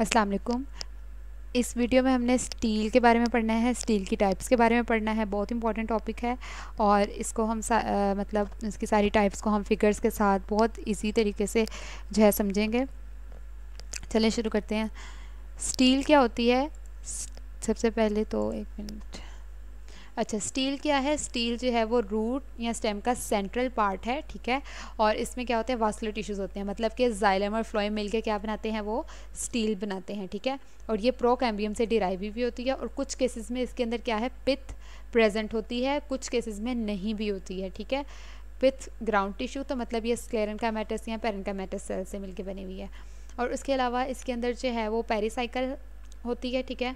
अस्सलाम वालेकुम इस वीडियो में हमने स्टील के बारे में पढ़ना है स्टील की टाइप्स के बारे में पढ़ना है बहुत इंपॉर्टेंट टॉपिक है और इसको हम आ, मतलब इसकी सारी टाइप्स को हम फिगर्स के साथ बहुत इजी तरीके से जो है समझेंगे चलें शुरू करते हैं स्टील क्या होती है सबसे पहले तो एक मिनट अच्छा स्टील क्या है स्टील जो है वो रूट या स्टेम का सेंट्रल पार्ट है ठीक है और इसमें क्या होते हैं वास्कुलर टिश्यूज़ होते हैं मतलब कि जाइलम और फ्लोएम मिलकर क्या बनाते हैं वो स्टील बनाते हैं ठीक है और ये प्रो कैम्बियम से डिराइव भी होती है और कुछ केसेस में इसके अंदर क्या है पिथ प्रेजेंट होती है कुछ केसेस में नहीं भी होती है ठीक है पिथ ग्राउंड टिश्यू तो मतलब ये स्क्लेरन का मैटस या पेरन का मैटस सेल से मिलकर बनी हुई है और उसके अलावा इसके अंदर जो है वो पेरीसाइकिल होती है ठीक है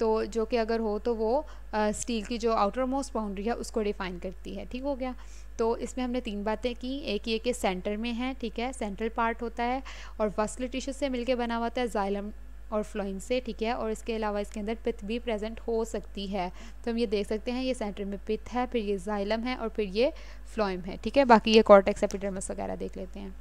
तो जो कि अगर हो तो वो स्टील की जो आउटर मोस्ट बाउंड्री है उसको डिफ़ाइन करती है ठीक हो गया तो इसमें हमने तीन बातें की एक ये कि सेंटर में है ठीक है सेंट्रल पार्ट होता है और वस्ल टिश्यू से मिलकर बना हुआ है जाइलम और फ्लोइन से ठीक है और इसके अलावा इसके अंदर पिथ भी प्रेजेंट हो सकती है तो हम ये देख सकते हैं ये सेंटर में पिथ है फिर ये जाइलम है और फिर ये फ्लोइम है ठीक है बाकी ये कॉर्टेक्स एपिडर्मस वगैरह देख लेते हैं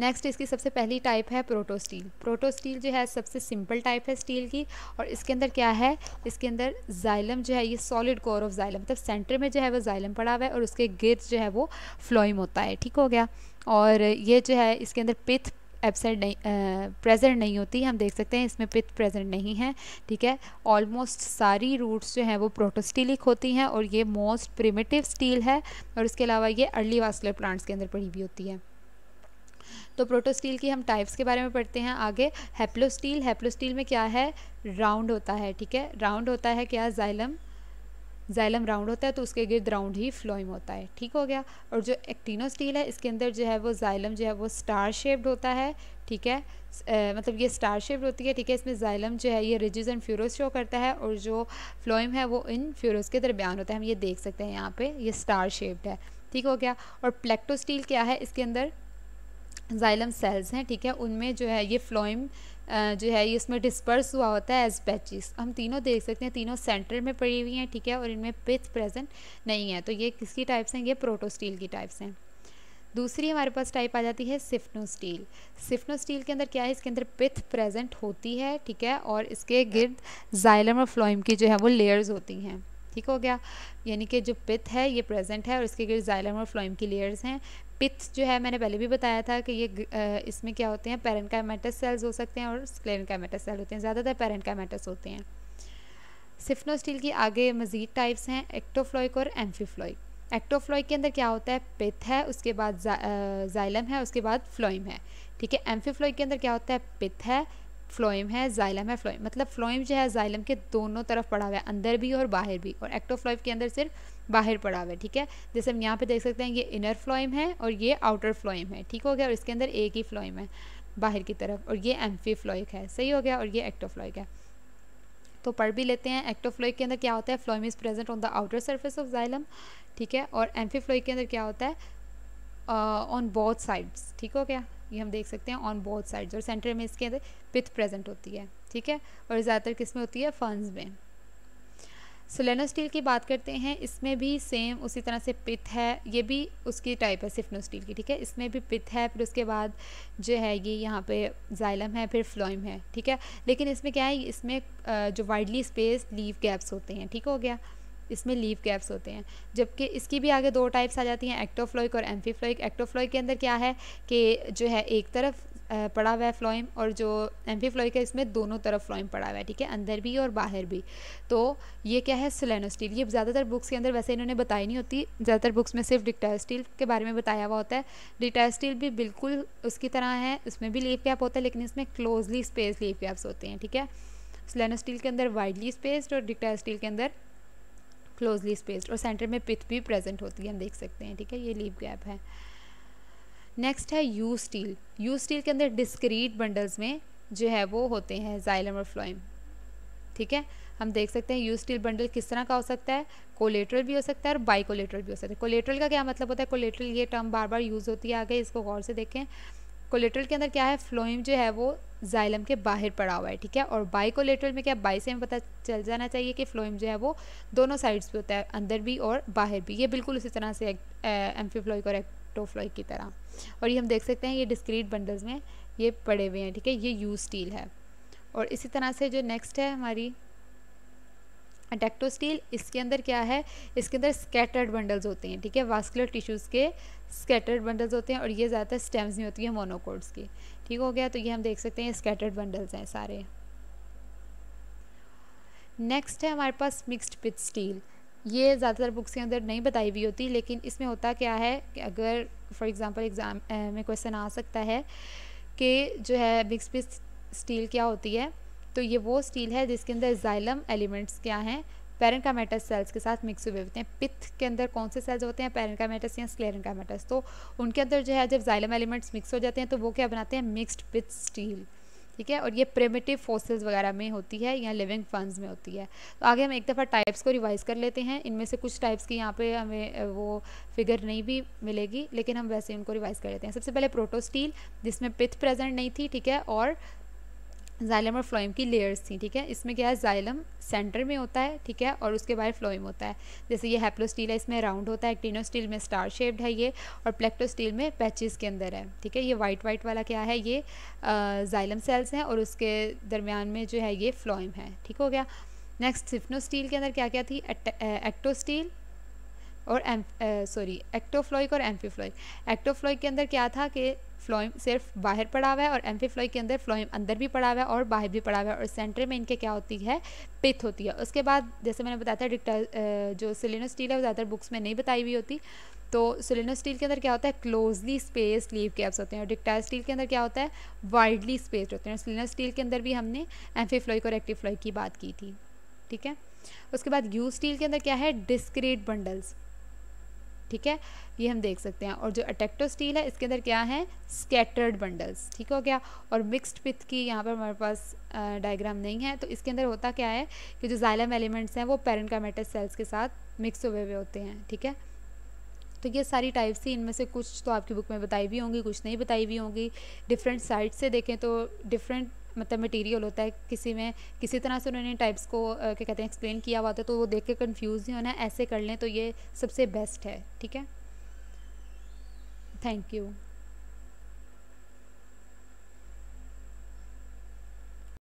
नेक्स्ट इसकी सबसे पहली टाइप है प्रोटो स्टील प्रोटो स्टील जो है सबसे सिंपल टाइप है स्टील की और इसके अंदर क्या है इसके अंदर जाइलम जो है ये सॉलिड कोर ऑफ जाइलम मतलब सेंटर में जो है वो जाइलम पड़ा हुआ है और उसके गिर्द जो है वो फ्लोइम होता है ठीक हो गया और ये जो है इसके अंदर पिथ एबसेंट नहीं प्रेजेंट नहीं होती हम देख सकते हैं इसमें पिथ प्रेजेंट नहीं है ठीक है ऑलमोस्ट सारी रूट्स जो हैं वो प्रोटोस्टीलिक होती हैं और ये मोस्ट प्रिमेटिव स्टील है और इसके अलावा ये अर्ली वास्कुलर प्लांट्स के अंदर पड़ी भी होती है तो प्रोटोस्टील की हम टाइप्स के बारे में पढ़ते हैं आगे हैप्लोस्टील हैप्लोस्टील में क्या है राउंड होता है ठीक है राउंड होता है क्या जाइलम जाइलम राउंड होता है तो उसके गिर्द राउंड ही फ्लोइम होता है ठीक हो गया और जो एक्टिनो स्टील है इसके अंदर जो है वो जाइलम जो है वो स्टार शेप्ड होता है ठीक है आ, मतलब ये स्टार शेप्ड होती है ठीक है इसमें जाइलम जो है ये रिजिज एंड फ्यूरोस शो करता है और जो फ्लोइम है वो इन फ्यूरोस के दरमियान होता है हम ये देख सकते हैं यहाँ पर ये स्टार शेप्ड है ठीक हो गया और प्लेक्टो स्टील क्या है इसके अंदर जाइलम सेल्स हैं ठीक है उनमें जो है ये फ्लोइम जो है ये इसमें डिस्पर्स हुआ होता है एज पैचिस हम तीनों देख सकते हैं तीनों सेंटर में पड़ी हुई हैं ठीक है और इनमें पिथ प्रेजेंट नहीं है तो ये किसकी टाइप्स हैं ये प्रोटोस्टील की टाइप्स हैं दूसरी हमारे पास टाइप आ जाती है सिफ्नो स्टील सिफ्नो स्टील के अंदर क्या है इसके अंदर पिथ प्रेजेंट होती है ठीक है और इसके गिर्द जाइलम और फ्लोइम की जो है वो लेयर्स होती हैं ठीक हो गया यानी कि जो पिथ है ये प्रेजेंट है और इसके गिर जाइलम और फ्लोइम की लेयर्स हैं पिथ जो है मैंने पहले भी बताया था कि ये इसमें क्या होते हैं पेरेंकाइमेटस सेल्स हो सकते हैं और स्क्लेरकाइमेटस सेल होते हैं ज़्यादातर पेरेंकाइमेटस होते हैं सिफ्नोस्टील की आगे मज़ीद टाइप्स हैं एक्टोफ्लोइक और एम्फीफ्लोइक एक्टोफ्लोइक के अंदर क्या होता है पिथ है उसके बाद जाइलम है उसके बाद फ्लोइम है ठीक है एम्फीफ्लोइक के अंदर क्या होता है पिथ है फ्लोइम है जाइलम है फ्लोइम मतलब फ्लोइम जो है जाइलम के दोनों तरफ पड़ा हुआ है अंदर भी और बाहर भी और एक्टोफ्लोइम के अंदर सिर्फ बाहर पड़ा हुआ है ठीक है जैसे हम यहाँ पे देख सकते हैं ये इनर फ्लोइम है और ये आउटर फ्लोइम है ठीक हो गया और इसके अंदर एक ही फ्लोइम है बाहर की तरफ और ये एम्फी है सही हो गया और ये एक्टोफ्लोइक है तो पढ़ भी लेते हैं एक्टोफ्लोइक के अंदर क्या होता है phloem is present on the outer surface of xylem ठीक है और एम्फीफ्लोइक के अंदर क्या होता है ऑन बोथ साइड्स ठीक हो गया ये हम देख सकते हैं ऑन बोथ साइड्स और सेंटर में इसके अंदर पिथ प्रेजेंट होती है ठीक है और ज़्यादातर किस में होती है फंस में सोलेनो स्टील की बात करते हैं इसमें भी सेम उसी तरह से पिथ है ये भी उसकी टाइप है सिफनो स्टील की ठीक है इसमें भी पिथ है फिर उसके बाद जो है ये यहाँ पे जाइलम है फिर फ्लोइम है ठीक है लेकिन इसमें क्या है इसमें जो वाइडली स्पेस लीव गैप्स होते हैं ठीक हो गया इसमें लीव गैप्स होते हैं जबकि इसकी भी आगे दो टाइप्स आ जाती हैं एक्टोफ्लोइक और एम्फीफ्लोइक एक्टोफ्लोइक के अंदर क्या है कि जो है एक तरफ पड़ा हुआ है फ्लोइम और जो एम्फीफ्लोइक है इसमें दोनों तरफ फ्लोइम पड़ा हुआ है ठीक है अंदर भी और बाहर भी तो ये क्या है स्टील ये ज़्यादातर बुक्स के अंदर वैसे इन्होंने बताई नहीं होती ज़्यादातर बुक्स में सिर्फ स्टील के बारे में बताया हुआ होता है स्टील भी बिल्कुल उसकी तरह है उसमें भी लीफ गैप होता है लेकिन इसमें क्लोजली स्पेस लीफ गैप्स होते हैं ठीक है स्टील के अंदर वाइडली स्पेस्ड और स्टील के अंदर क्लोजली स्पेस्ड और सेंटर में पिथ भी प्रेजेंट होती है हम देख सकते हैं ठीक है ये लीव गैप है नेक्स्ट है यू स्टील यू स्टील के अंदर डिस्क्रीट बंडल्स में जो है वो होते हैं जाइलम और फ्लोइम ठीक है हम देख सकते हैं यू स्टील बंडल किस तरह का हो सकता है कोलेट्रल भी हो सकता है और बाई कोलेट्रल भी हो सकता है कोलेट्रल का क्या मतलब होता है कोलेट्रल ये टर्म बार बार यूज़ होती है आगे इसको गौर से देखें कोलेट्रल के अंदर क्या है फ्लोइम जो है वो जाइलम के बाहर पड़ा हुआ है ठीक है और बाई कोलेट्रल में क्या बाई से हमें पता चल जाना चाहिए कि फ्लोइम जो है वो दोनों साइड्स पे होता है अंदर भी और बाहर भी ये बिल्कुल उसी तरह से एम्फीफ्लोइक और एक्टोफ्लोइक की तरह और ये हम देख सकते हैं ये डिस्क्रीट बंडल्स में ये पड़े हुए हैं ठीक है ये यू स्टील है और इसी तरह से जो नेक्स्ट है हमारी एडेक्टोस्टील इसके अंदर क्या है इसके अंदर स्कैटर्ड बंडल्स होते हैं ठीक है वास्कुलर टिश्यूज़ के स्कैटर्ड बंडल्स होते हैं और ये ज़्यादातर स्टेम्स में होती है मोनोकोड्स की ठीक हो गया तो ये हम देख सकते हैं स्कैटर्ड बंडल्स हैं सारे नेक्स्ट है हमारे पास मिक्सड पिथ स्टील ये ज़्यादातर बुक्स के अंदर नहीं बताई हुई होती लेकिन इसमें होता क्या है कि अगर फॉर एग्ज़ाम्पल एग्ज़ाम में क्वेश्चन आ सकता है कि जो है मिक्स पिथ स्टील क्या होती है तो ये वो स्टील है जिसके अंदर जाइलम एलिमेंट्स क्या हैं पेरेंकामेटस सेल्स के साथ मिक्स हुए होते हैं पिथ के अंदर कौन से सेल्स होते हैं पेरेंकामेटस या स्क्लेरेंकामेटस तो उनके अंदर जो है जब जाइलम एलिमेंट्स मिक्स हो जाते हैं तो वो क्या बनाते हैं मिक्सड विथ स्टील ठीक है और ये प्रेमेटिव फोसिल्स वगैरह में होती है या लिविंग फंड में होती है तो आगे हम एक दफ़ा टाइप्स को रिवाइज़ कर लेते हैं इनमें से कुछ टाइप्स की यहाँ पे हमें वो फिगर नहीं भी मिलेगी लेकिन हम वैसे उनको रिवाइज़ कर लेते हैं सबसे पहले प्रोटोस्टील जिसमें पिथ प्रेजेंट नहीं थी ठीक है और जाइलम और फ्लोइम की लेयर्स थी ठीक है इसमें क्या है जाइलम सेंटर में होता है ठीक है और उसके बाद फ्लोइम होता है जैसे ये हैप्लोस्टील है इसमें राउंड होता है एक्टिनो स्टील में स्टार शेप्ड है ये और प्लेक्टोस्टील में पैचेस के अंदर है ठीक है ये वाइट वाइट वाला क्या है ये जाइलम सेल्स हैं और उसके दरमियान में जो है ये फ्लोइम है ठीक हो गया नेक्स्ट सिफ्नो स्टील के अंदर क्या क्या थी एक्टोस्टील और एम सॉरी एक्टोफ्लोइक और एम्फीफ्लोइक एक्टोफ्लोइक के अंदर क्या था कि फ्लोइम सिर्फ बाहर पड़ा हुआ है और एम्फीफ्लोइम के अंदर फ्लोइम अंदर भी पड़ा हुआ है और बाहर भी पड़ा हुआ है और सेंटर में इनके क्या होती है पिथ होती है उसके बाद जैसे मैंने बताया था डिक्टा जो सिलिनो स्टील है वो ज़्यादातर बुक्स में नहीं बताई हुई होती तो सिलिनो स्टील के अंदर क्या होता है क्लोजली स्पेस लीव कैप्स होते हैं और डिक्टाइल स्टील के अंदर क्या होता है वाइडली स्पेस्ड होते हैं सिलिनो स्टील के अंदर भी हमने एम्फीफ्लोइक और एक्टिव फ्लोइ की बात की थी ठीक है उसके बाद यू स्टील के अंदर क्या है डिस्क्रीट बंडल्स ठीक है ये हम देख सकते हैं और जो अटेक्टो स्टील है इसके अंदर क्या है स्केटर्ड बंडल्स ठीक हो गया और मिक्स्ड पिथ की यहाँ पर हमारे पास डायग्राम नहीं है तो इसके अंदर होता क्या है कि जो जाइलम एलिमेंट्स हैं वो पेरेंट सेल्स के साथ मिक्स हुए हुए होते हैं ठीक है तो ये सारी टाइप्स ही इनमें से कुछ तो आपकी बुक में बताई भी होंगी कुछ नहीं बताई भी होंगी डिफरेंट साइड से देखें तो डिफरेंट मतलब मटेरियल होता है किसी में किसी तरह से उन्होंने टाइप्स को क्या कहते हैं एक्सप्लेन किया हुआ था तो वो देख के कन्फ्यूज़ नहीं होना ऐसे कर लें तो ये सबसे बेस्ट है ठीक है थैंक यू